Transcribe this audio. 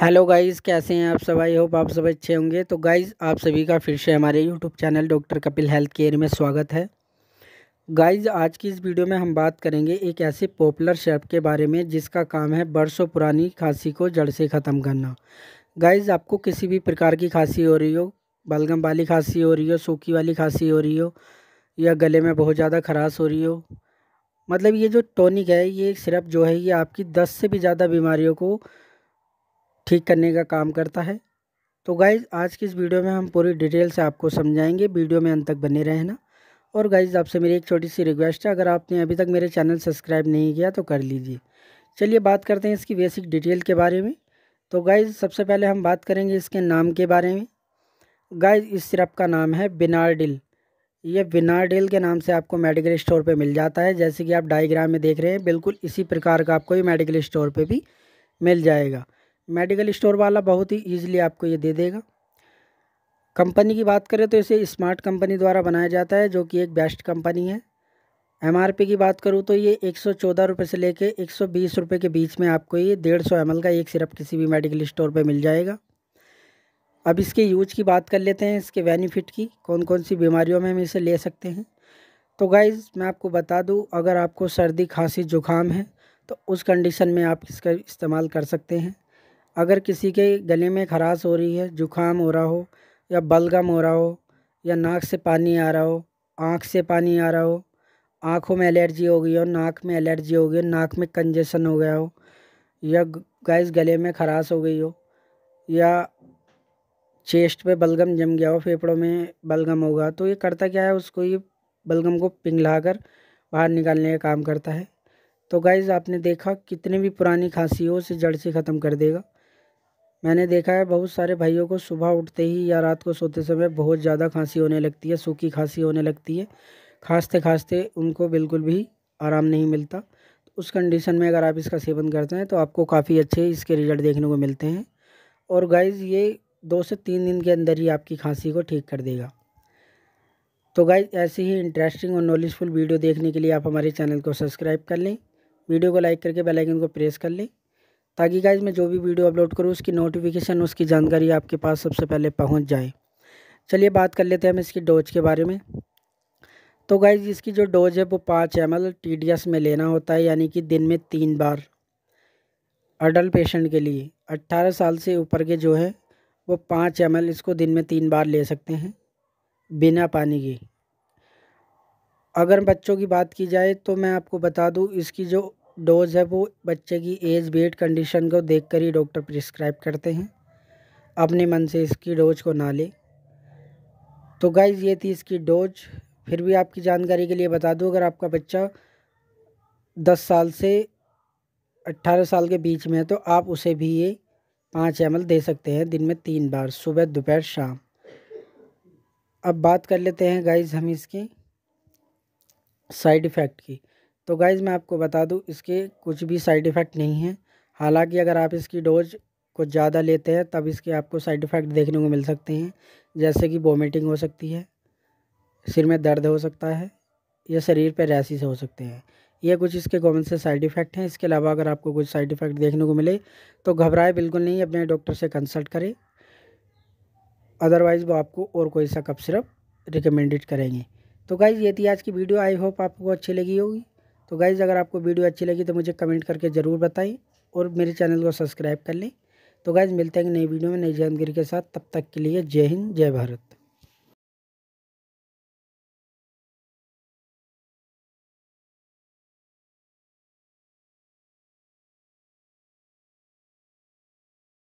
hello guys कैसे हैं आप सब आई होप आप सब अच्छे होंगे तो गाइस आप सभी का फिर से हमारे YouTube channel doctor Kapil health care में स्वागत है गाइस आज की इस वीडियो में हम बात करेंगे एक ऐसे पॉपुलर शैप के बारे में जिसका काम है बरसों पुरानी खांसी को जड़ से ख़त्म करना गाइस आपको किसी भी प्रकार की खांसी हो रही हो बलगम वाली खांसी हो रही हो सूखी वाली खांसी हो रही हो या गले में बहुत ज़्यादा खराश हो रही हो मतलब ये जो टॉनिक है ये सिर्फ जो है ये आपकी दस से भी ज़्यादा बीमारियों को ठीक करने का काम करता है तो गाइज़ आज की इस वीडियो में हम पूरी डिटेल से आपको समझाएंगे वीडियो में अंत तक बने रहना और गाइज़ आपसे मेरी एक छोटी सी रिक्वेस्ट है अगर आपने अभी तक मेरे चैनल सब्सक्राइब नहीं किया तो कर लीजिए चलिए बात करते हैं इसकी बेसिक डिटेल के बारे में तो गाइज़ सबसे पहले हम बात करेंगे इसके नाम के बारे में गाइज़ इस सिरप का नाम है बिनारडिल ये बिनारडिल के नाम से आपको मेडिकल स्टोर पर मिल जाता है जैसे कि आप डाइग्राम में देख रहे हैं बिल्कुल इसी प्रकार का आपको ये मेडिकल स्टोर पर भी मिल जाएगा मेडिकल स्टोर वाला बहुत ही ईजिली आपको ये दे देगा कंपनी की बात करें तो इसे स्मार्ट कंपनी द्वारा बनाया जाता है जो कि एक बेस्ट कंपनी है एमआरपी की बात करूँ तो ये एक सौ से लेके एक सौ के बीच में आपको ये डेढ़ सौ का एक सिरप किसी भी मेडिकल स्टोर पर मिल जाएगा अब इसके यूज की बात कर लेते हैं इसके बेनिफिट की कौन कौन सी बीमारियों में हम इसे ले सकते हैं तो गाइज़ मैं आपको बता दूं अगर आपको सर्दी खांसी जुकाम है तो उस कंडीशन में आप इसका इस्तेमाल कर सकते हैं अगर किसी के गले में खराश हो रही है ज़ुकाम हो रहा हो या बलगम हो रहा हो या नाक से पानी आ रहा हो आँख से पानी आ रहा हो आँखों में एलर्जी हो गई हो नाक में एलर्जी हो गई नाक में कंजेशन हो गया हो या गैस गले में खराश हो गई हो या चेस्ट पे बलगम जम गया हो फेफड़ों में बलगम होगा तो ये करता क्या है उसको ये बलगम को पिघला कर बाहर निकालने का काम करता है तो गाइज़ आपने देखा कितनी भी पुरानी खांसी हो उसे जड़ से ख़त्म कर देगा मैंने देखा है बहुत सारे भाइयों को सुबह उठते ही या रात को सोते समय बहुत ज़्यादा खांसी होने लगती है सूखी खांसी होने लगती है खांसते खांसते उनको बिल्कुल भी आराम नहीं मिलता उस कंडीशन में अगर आप इसका सेवन करते हैं तो आपको काफ़ी अच्छे इसके रिज़ल्ट देखने को मिलते हैं और गाइज़ ये दो से तीन दिन के अंदर ही आपकी खांसी को ठीक कर देगा तो गाइज ऐसी ही इंटरेस्टिंग और नॉलेजफुल वीडियो देखने के लिए आप हमारे चैनल को सब्सक्राइब कर लें वीडियो को लाइक करके बेल आइकन को प्रेस कर लें ताकि गाइज मैं जो भी वीडियो अपलोड करूँ उसकी नोटिफिकेशन उसकी जानकारी आपके पास सबसे पहले पहुँच जाए चलिए बात कर लेते हैं हम इसकी डोज के बारे में तो गाइज इसकी जो डोज है वो पाँच एम एल में लेना होता है यानी कि दिन में तीन बार अडल्ट पेशेंट के लिए 18 साल से ऊपर के जो है वो पाँच एम इसको दिन में तीन बार ले सकते हैं बिना पानी के अगर बच्चों की बात की जाए तो मैं आपको बता दूं इसकी जो डोज़ है वो बच्चे की एज वेट कंडीशन को देखकर ही डॉक्टर प्रिस्क्राइब करते हैं अपने मन से इसकी डोज को ना ले तो गाइज़ ये थी इसकी डोज फिर भी आपकी जानकारी के लिए बता दूँ अगर आपका बच्चा दस साल से अट्ठारह साल के बीच में है तो आप उसे भी ये पाँच एम दे सकते हैं दिन में तीन बार सुबह दोपहर शाम अब बात कर लेते हैं गाइज़ हम इसकी साइड इफ़ेक्ट की तो गाइज़ मैं आपको बता दूँ इसके कुछ भी साइड इफ़ेक्ट नहीं है हालांकि अगर आप इसकी डोज कुछ ज़्यादा लेते हैं तब इसके आपको साइड इफ़ेक्ट देखने को मिल सकते हैं जैसे कि वोमिटिंग हो सकती है सिर में दर्द हो सकता है या शरीर पर रैसेस हो सकते हैं ये कुछ इसके कॉमन से साइड इफ़ेक्ट हैं इसके अलावा अगर आपको कुछ साइड इफ़ेक्ट देखने को मिले तो घबराए बिल्कुल नहीं अपने डॉक्टर से कंसल्ट करें अदरवाइज़ वो आपको और कोई सा कप सिरप रिकमेंडेड करेंगे तो गाइज़ ये थी आज की वीडियो आई होप आपको अच्छी लगी होगी तो गाइज़ अगर आपको वीडियो अच्छी लगी तो मुझे कमेंट करके ज़रूर बताएं और मेरे चैनल को सब्सक्राइब कर लें तो गाइज़ मिलते हैं नई वीडियो में नई जानकारी के साथ तब तक के लिए जय हिंद जय भारत